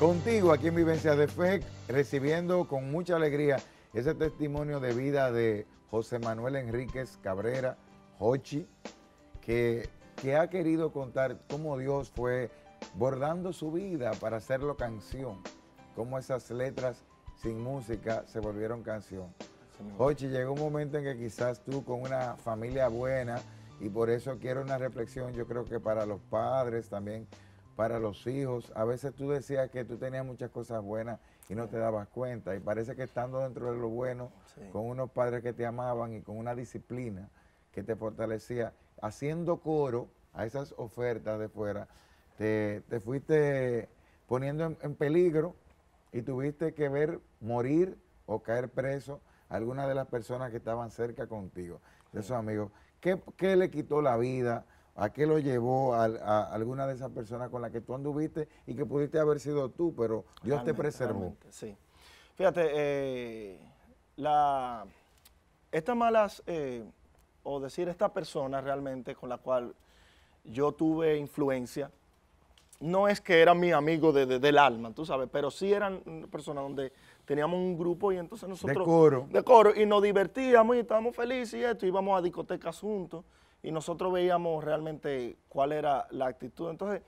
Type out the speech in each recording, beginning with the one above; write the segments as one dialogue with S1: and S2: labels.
S1: Contigo aquí en Vivencia de Fe, recibiendo con mucha alegría ese testimonio de vida de José Manuel Enríquez Cabrera, Hochi, que, que ha querido contar cómo Dios fue bordando su vida para hacerlo canción, cómo esas letras sin música se volvieron canción. Hochi, llegó un momento en que quizás tú con una familia buena, y por eso quiero una reflexión, yo creo que para los padres también, para los hijos. A veces tú decías que tú tenías muchas cosas buenas y no te dabas cuenta. Y parece que estando dentro de lo bueno, con unos padres que te amaban y con una disciplina que te fortalecía, haciendo coro a esas ofertas de fuera, te, fuiste poniendo en, peligro y tuviste que ver morir o caer preso a algunas de las personas que estaban cerca contigo, de esos amigos. ¿Qué le quitó la vida? ¿A qué lo llevó a, alguna de esas personas con las que tú anduviste y que pudiste haber sido tú, pero Dios te preservó? sí. Fíjate,
S2: eh, la, estas malas, eh, o decir, esta persona realmente con la cual yo tuve influencia, no es que era mi amigo del alma, tú sabes, pero sí eran personas donde teníamos un grupo y entonces nosotros... De coro. De coro, y nos divertíamos y estábamos felices y esto, íbamos a discotecas juntos y nosotros veíamos realmente cuál era la actitud. Entonces,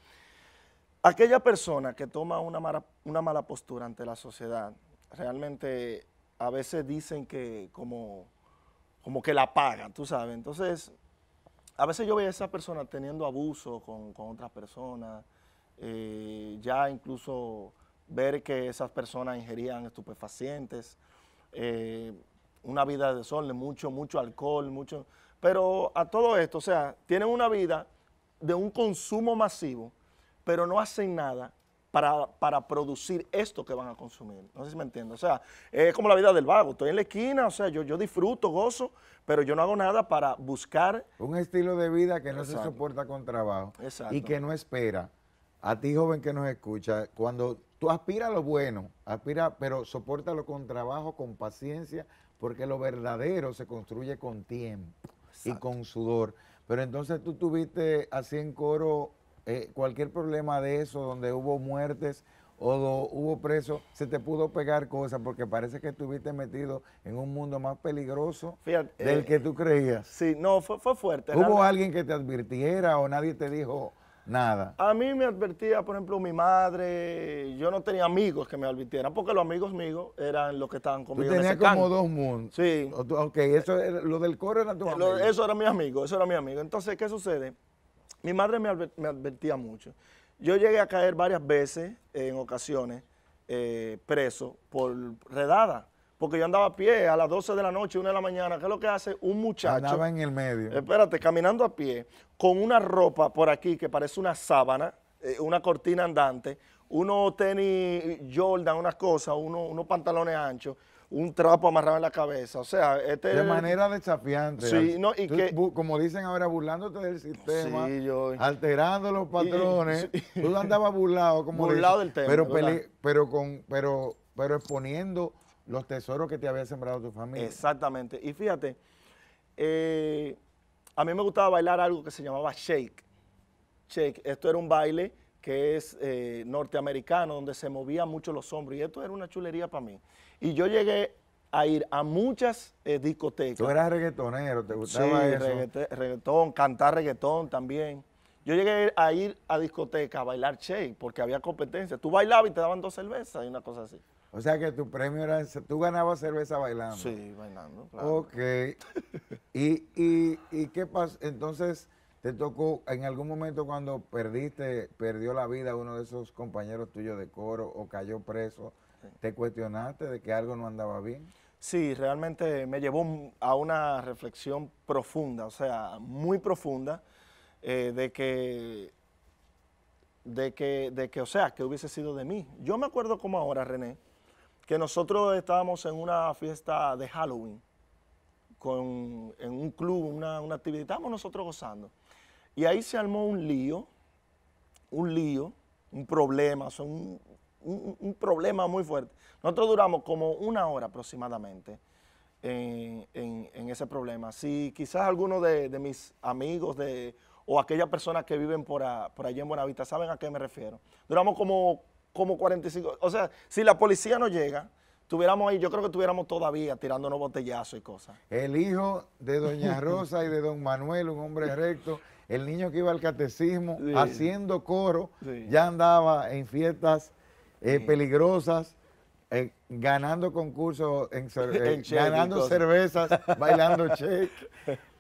S2: aquella persona que toma una mala, una mala postura ante la sociedad, realmente a veces dicen que como, como que la pagan, tú sabes. Entonces, a veces yo veía a esa persona teniendo abuso con, con otras personas, eh, ya incluso ver que esas personas ingerían estupefacientes, eh, una vida de sol, mucho, mucho alcohol, mucho... Pero a todo esto, o sea, tienen una vida de un consumo masivo, pero no hacen nada para, producir esto que van a consumir. No sé si me entiendo. O sea, es como la vida del vago. Estoy en la esquina, o sea, yo, yo disfruto, gozo, pero yo no hago nada para buscar.
S1: Un estilo de vida que no se soporta con trabajo Exacto. y que no espera. A ti, joven que nos escucha, cuando tú aspiras a lo bueno, aspira, pero lo con trabajo, con paciencia, porque lo verdadero se construye con tiempo y con sudor. Pero entonces tú tuviste así en coro eh, cualquier problema de eso, donde hubo muertes o hubo presos, se te pudo pegar cosas porque parece que estuviste metido en un mundo más peligroso del eh, que tú creías. Sí, no, fue, fue fuerte. ¿Hubo alguien que te advirtiera o nadie te dijo, Nada. A mí me advertía, por
S2: ejemplo, mi madre, yo no tenía amigos que me advirtieran, porque los amigos míos eran los que estaban conmigo. Tú tenías como dos
S1: mundos. Sí. Ok, eso, lo del coro era tu eh, amigo. Eso era mi
S2: amigo, eso era mi amigo. Entonces, ¿qué sucede? Mi madre me, advertía mucho. Yo llegué a caer varias veces, en ocasiones, eh, preso por redada porque yo andaba a pie a las 12 de la noche, 1 de la mañana, ¿qué es lo que hace un muchacho? Andaba en el medio. Espérate, caminando a pie, con una ropa por aquí que parece una sábana, eh, una cortina andante, unos tenis Jordan, unas cosas, unos pantalones anchos, un trapo amarrado en la cabeza, o sea, este... De manera
S1: desafiante. Sí, no, y que... Como dicen ahora, burlándote del sistema, alterando los patrones, tú andabas burlado, como Burlado del tema. Pero, pero, con, pero, pero exponiendo los tesoros que te había sembrado tu familia.
S2: Exactamente. Y
S1: fíjate, eh, a
S2: mí me gustaba bailar algo que se llamaba shake. Shake. Esto era un baile que es eh, norteamericano, donde se movían mucho los hombros. Y esto era una chulería para mí. Y yo llegué a ir a muchas eh, discotecas. Tú eras
S1: reggaetonero, ¿te gustaba eso?
S2: reggaetón, cantar reggaetón también. Yo llegué a ir a discotecas a bailar shake porque había competencia. Tú bailabas y te daban dos cervezas y una cosa así.
S1: O sea que tu premio era, tú ganabas cerveza bailando.
S2: Sí, bailando.
S1: Claro. Ok. y, y, ¿Y qué pasó? Entonces, ¿te tocó en algún momento cuando perdiste, perdió la vida uno de esos compañeros tuyos de coro o cayó preso? ¿Te cuestionaste de que algo no andaba bien? Sí, realmente me llevó a una reflexión profunda, o sea,
S2: muy profunda, eh, de que de que, de que, o sea, que hubiese sido de mí. Yo me acuerdo como ahora, René, que nosotros estábamos en una fiesta de Halloween, en un club, una, una actividad, estábamos nosotros gozando. Y ahí se armó un lío, un lío, un problema, un, problema muy fuerte. Nosotros duramos como una hora aproximadamente en, ese problema. Si quizás alguno de, mis amigos de, o aquellas personas que viven por, a, por allí en Buenavista saben a qué me refiero. Duramos como como 45. O sea, si la policía no llega, tuviéramos ahí, yo creo que estuviéramos todavía tirándonos botellazos y cosas.
S1: El hijo de doña Rosa y de don Manuel, un hombre recto, el niño que iba al catecismo haciendo coro, ya andaba en fiestas eh, peligrosas. Eh, ganando concursos, en, eh, ganando cervezas, bailando cheques.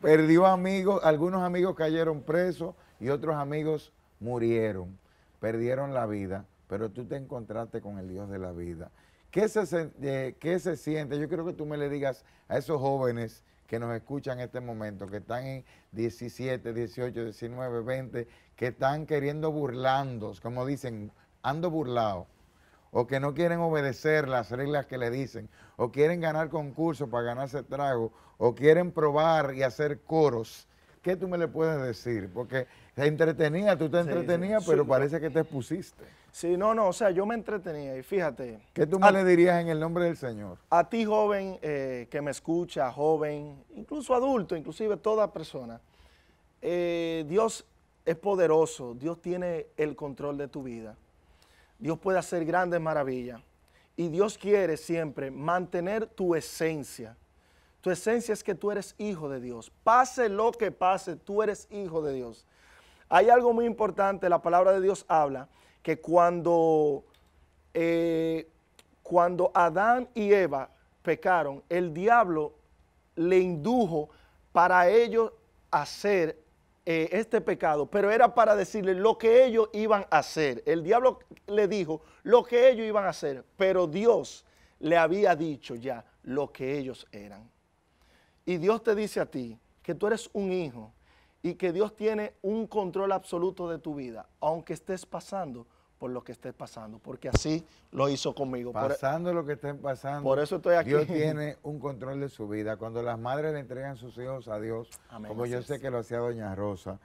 S1: perdió amigos, algunos amigos cayeron presos y otros amigos murieron, perdieron la vida pero tú te encontraste con el Dios de la vida. ¿Qué se, eh, siente? Yo creo que tú me le digas a esos jóvenes que nos escuchan en este momento, que están en 17, 18, 19, 20, que están queriendo burlandos, como dicen, ando burlado, o que no quieren obedecer las reglas que le dicen, o quieren ganar concursos para ganarse trago, o quieren probar y hacer coros. ¿Qué tú me le puedes decir? Porque te entretenía, tú te entretenías, pero parece que te expusiste. Sí, no, no, o sea, yo me entretenía y fíjate. ¿Qué tú me le dirías en el nombre del Señor? A ti,
S2: joven, eh, que me escucha, joven, incluso adulto, inclusive toda persona, eh, Dios es poderoso, Dios tiene el control de tu vida. Dios puede hacer grandes maravillas y Dios quiere siempre mantener tu esencia. Tu esencia es que tú eres hijo de Dios. Pase lo que pase, tú eres hijo de Dios. Hay algo muy importante, la palabra de Dios habla que eh, cuando, Adán y Eva pecaron, el diablo le indujo para ellos hacer eh, este pecado, pero era para decirle lo que ellos iban a hacer. El diablo le dijo lo que ellos iban a hacer, pero Dios le había dicho ya lo que ellos eran. Y Dios te dice a ti que tú eres un hijo y que Dios tiene un control absoluto de tu vida, aunque estés pasando por
S1: lo que esté pasando, porque así lo hizo conmigo. E- pasando lo que estén pasando. Por eso estoy aquí. Dios tiene un control de su vida. Cuando las madres le entregan sus hijos a Dios, como yo sé que lo hacía Doña Rosa,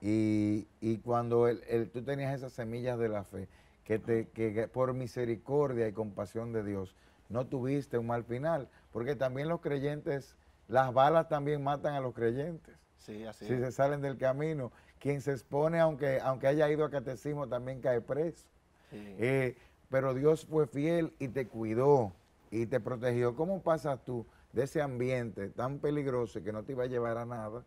S1: y, cuando el, tú tenías esas semillas de la fe, que, te, que, por misericordia y compasión de Dios, no tuviste un mal final, porque también los creyentes, las balas también matan a los creyentes.
S2: Sí, así si se
S1: salen del camino. Quien se expone, aunque, aunque haya ido a catecismo, también cae preso. Eh, pero Dios fue fiel y te cuidó y te protegió. ¿Cómo pasas tú de ese ambiente tan peligroso que no te iba a llevar a nada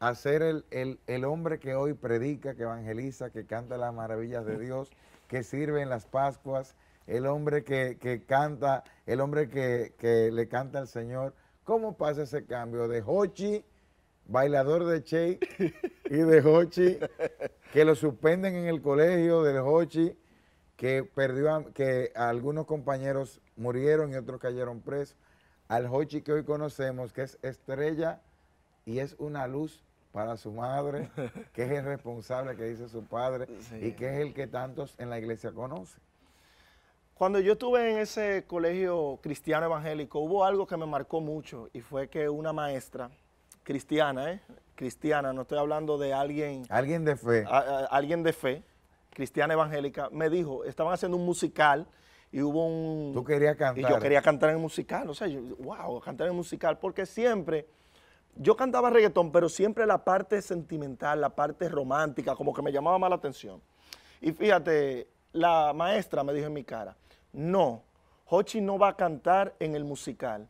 S1: a ser el, el, el hombre que hoy predica, que evangeliza, que canta las maravillas de Dios, que sirve en las Pascuas, el hombre que, que canta, el hombre que, que, le canta al Señor? ¿Cómo pasa ese cambio de Hochi bailador de Che y de Hochi, que lo suspenden en el colegio del Hochi, que perdió que algunos compañeros murieron y otros cayeron presos. Al Hochi que hoy conocemos, que es estrella y es una luz para su madre, que es el responsable que dice su padre y que es el que tantos en la iglesia conocen. Cuando yo estuve en ese colegio cristiano
S2: evangélico, hubo algo que me marcó mucho y fue que una maestra cristiana, ¿eh? cristiana, no estoy hablando de alguien... Alguien de fe. alguien de fe, cristiana evangélica, me dijo, estaban haciendo un musical y hubo un...
S1: Tú querías cantar. Y yo quería
S2: cantar en el musical, o sea, yo, wow, cantar en el musical, porque siempre... Yo cantaba reggaetón, pero siempre la parte sentimental, la parte romántica, como que me llamaba más la atención. Y fíjate, la maestra me dijo en mi cara, no, Hochi no va a cantar en el musical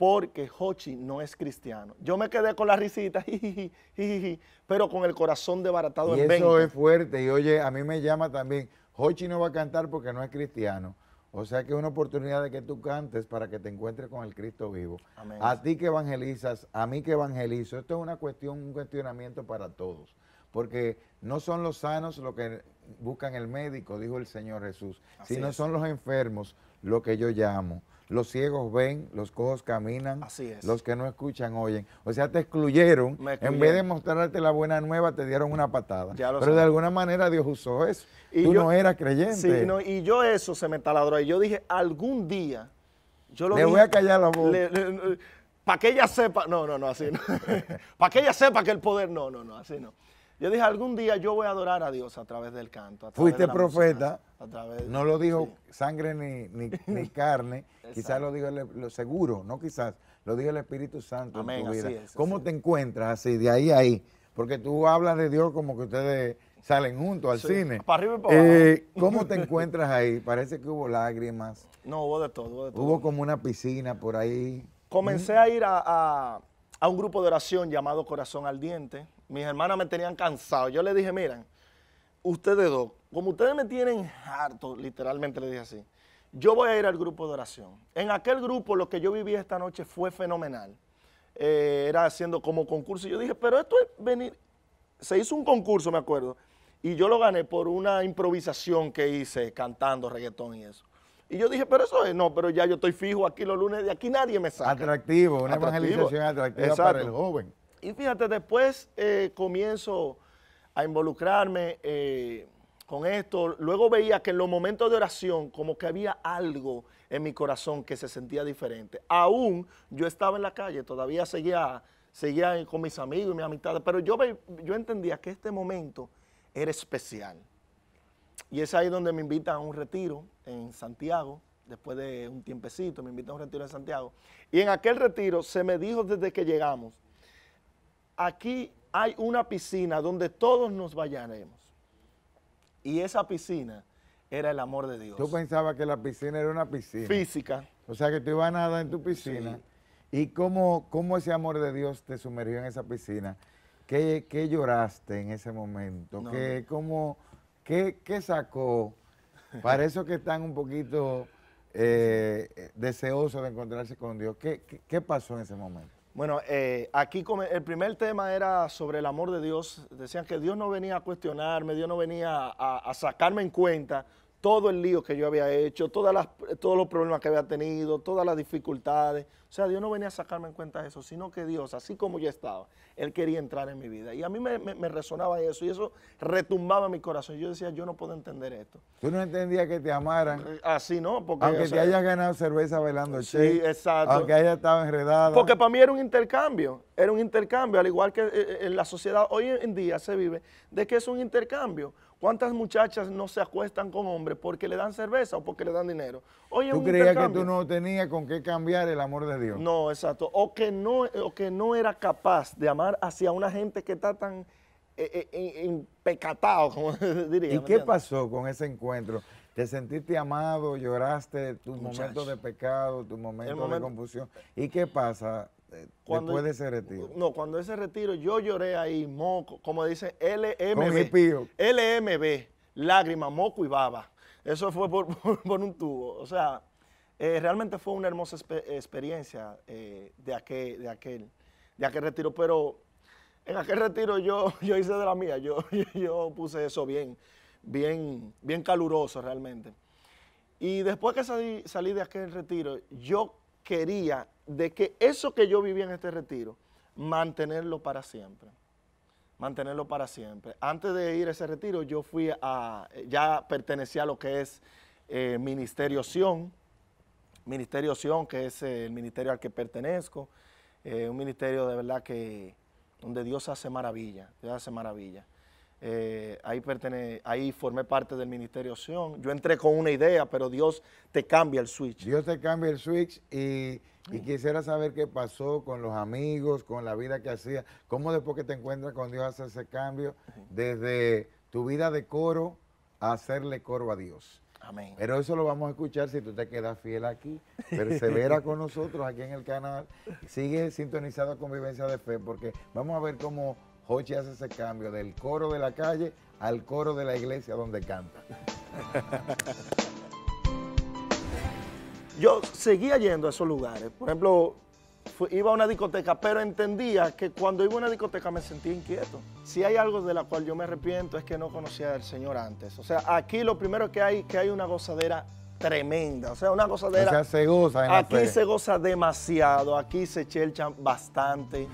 S2: porque Hochi no es cristiano. Yo me quedé con la risita, pero con el corazón desbaratado y Eso es
S1: fuerte. Y oye, a mí me llama también, Hochi no va a cantar porque no es cristiano. O sea que es una oportunidad de que tú cantes para que te encuentres con el Cristo vivo. Amén. A ti que evangelizas, a mí que evangelizo. Esto es una cuestión, un cuestionamiento para todos. Porque no son los sanos los que buscan el médico, dijo el Señor Jesús, Si sino son los enfermos lo que yo llamo los ciegos ven, los cojos caminan, los que no escuchan oyen. O sea, te excluyeron. En vez de mostrarte la buena nueva, te dieron una patada. Pero de alguna manera Dios usó eso. Y Tú no eras creyente.
S2: y yo eso se me taladró. Y yo dije, algún día... Yo lo le voy a
S1: callar la voz.
S2: para que ella sepa, no, no, no, así no. para que ella sepa que el poder, no, no, no, así no. Yo dije, algún día yo voy a adorar a Dios a través del canto. Fuiste profeta, no
S1: lo dijo sangre ni, carne, quizás lo dijo, el, lo seguro, no quizás, lo dijo el Espíritu Santo Amén, ¿Cómo te encuentras así, de ahí a ahí? Porque tú hablas de Dios como que ustedes salen juntos al cine. Para arriba y para eh, abajo. ¿Cómo te encuentras ahí? Parece que hubo lágrimas. No, hubo de todo, hubo como una piscina por ahí.
S2: Comencé mm. a ir a, a un grupo de oración llamado Corazón Ardiente mis hermanas me tenían cansado. Yo le dije, miren, ustedes dos, como ustedes me tienen harto, literalmente le dije así, yo voy a ir al grupo de oración. En aquel grupo lo que yo viví esta noche fue fenomenal. Eh, era haciendo como concurso. Y yo dije, pero esto es venir. Se hizo un concurso, me acuerdo, y yo lo gané por una improvisación que hice cantando reggaetón y eso. Y yo dije, pero eso es, no, pero ya yo estoy fijo aquí los lunes, de aquí nadie me saca.
S1: Atractivo, una evangelización atractiva para el joven.
S2: Y fíjate, después eh, comienzo a involucrarme eh, con esto. Luego veía que en los momentos de oración como que había algo en mi corazón que se sentía diferente. Aún yo estaba en la calle, todavía seguía, con mis amigos y mis amistades, pero yo, yo entendía que este momento era especial. Y es ahí donde me invitan a un retiro en Santiago, después de un tiempecito, me invitan a un retiro en Santiago. Y en aquel retiro se me dijo desde que llegamos, aquí hay una piscina donde todos nos bañaremos. Y esa piscina era el amor de Dios.
S1: Tú pensabas que la piscina era una piscina. Física. O sea que tú ibas a nadar en tu piscina. ¿Y cómo, ese amor de Dios te sumergió en esa piscina? ¿Qué, lloraste en ese momento? ¿Qué, cómo, sacó? Para esos que están un poquito eh, deseosos de encontrarse con Dios, qué pasó en ese momento?
S2: Bueno, eh, aquí el primer tema era sobre el amor de Dios. Decían que Dios no venía a cuestionarme, Dios no venía a sacarme en cuenta, todo el lío que yo había hecho, todas las, todos los problemas que había tenido, todas las dificultades. O sea, Dios no venía a sacarme en cuenta eso, sino que Dios, así como yo estaba, Él quería entrar en mi vida. Y a mí me, resonaba eso, y eso retumbaba mi corazón. Yo decía, yo no puedo entender esto.
S1: Tú no entendías que te amaran. Eh,
S2: así no, porque... Aunque te hayas
S1: ganado cerveza bailando Sí, che,
S2: exacto. Aunque
S1: haya estado enredado. Porque
S2: para mí era un intercambio, era un intercambio, al igual que eh, eh, en la sociedad hoy en día se vive, de que es un intercambio. ¿Cuántas muchachas no se acuestan con hombres porque le dan cerveza o porque le dan dinero? Oye, ¿Tú creías que tú
S1: no tenías con qué cambiar el amor de Dios?
S2: No, exacto. O que no, o que no era capaz de amar hacia una gente
S1: que está tan eh, eh, eh como diría. ¿Y qué pasó con ese encuentro? ¿Te sentiste amado? ¿Lloraste? ¿Tu momento de pecado? ¿Tu momento, de confusión? ¿Y qué pasa después de ese retiro.
S2: No, cuando ese retiro yo lloré ahí, moco, como dice LMB. LMB, lágrima, moco y baba. Eso fue por, un tubo. O sea, eh, realmente fue una hermosa experiencia eh, de, aquel, de, aquel, retiro, pero en aquel retiro yo, yo hice de la mía, yo, yo puse eso bien, bien, bien caluroso realmente. Y después que salí de aquel retiro, yo quería de que eso que yo vivía en este retiro, mantenerlo para siempre. Mantenerlo para siempre. Antes de ir a ese retiro, yo fui a, ya pertenecía a lo que es eh, Ministerio Sion, Ministerio Sion, que es el ministerio al que pertenezco, eh, un ministerio de verdad que, donde Dios hace maravilla, Dios hace maravilla. Eh, ahí, pertene ahí formé parte del Ministerio
S1: Sion. Yo entré con una idea, pero Dios te cambia el switch. Dios te cambia el switch y, quisiera saber qué pasó con los amigos, con la vida que hacía ¿Cómo después que te encuentras con Dios hace ese cambio desde tu vida de coro a hacerle coro a Dios? Amén. Pero eso lo vamos a escuchar si tú te quedas fiel aquí. Persevera con nosotros aquí en el canal. Sigue sintonizado con Vivencia de Fe porque vamos a ver cómo Hochi hace ese cambio del coro de la calle al coro de la iglesia donde canta. Yo seguía yendo a esos lugares.
S2: Por ejemplo, iba a una discoteca, pero entendía que cuando iba a una discoteca me sentía inquieto. Si hay algo de la cual yo me arrepiento es que no conocía al Señor antes. O sea, aquí lo primero que hay que hay una gozadera tremenda. O sea, una gozadera. O sea, se
S1: goza en Aquí se
S2: goza demasiado, aquí se chelchan bastante.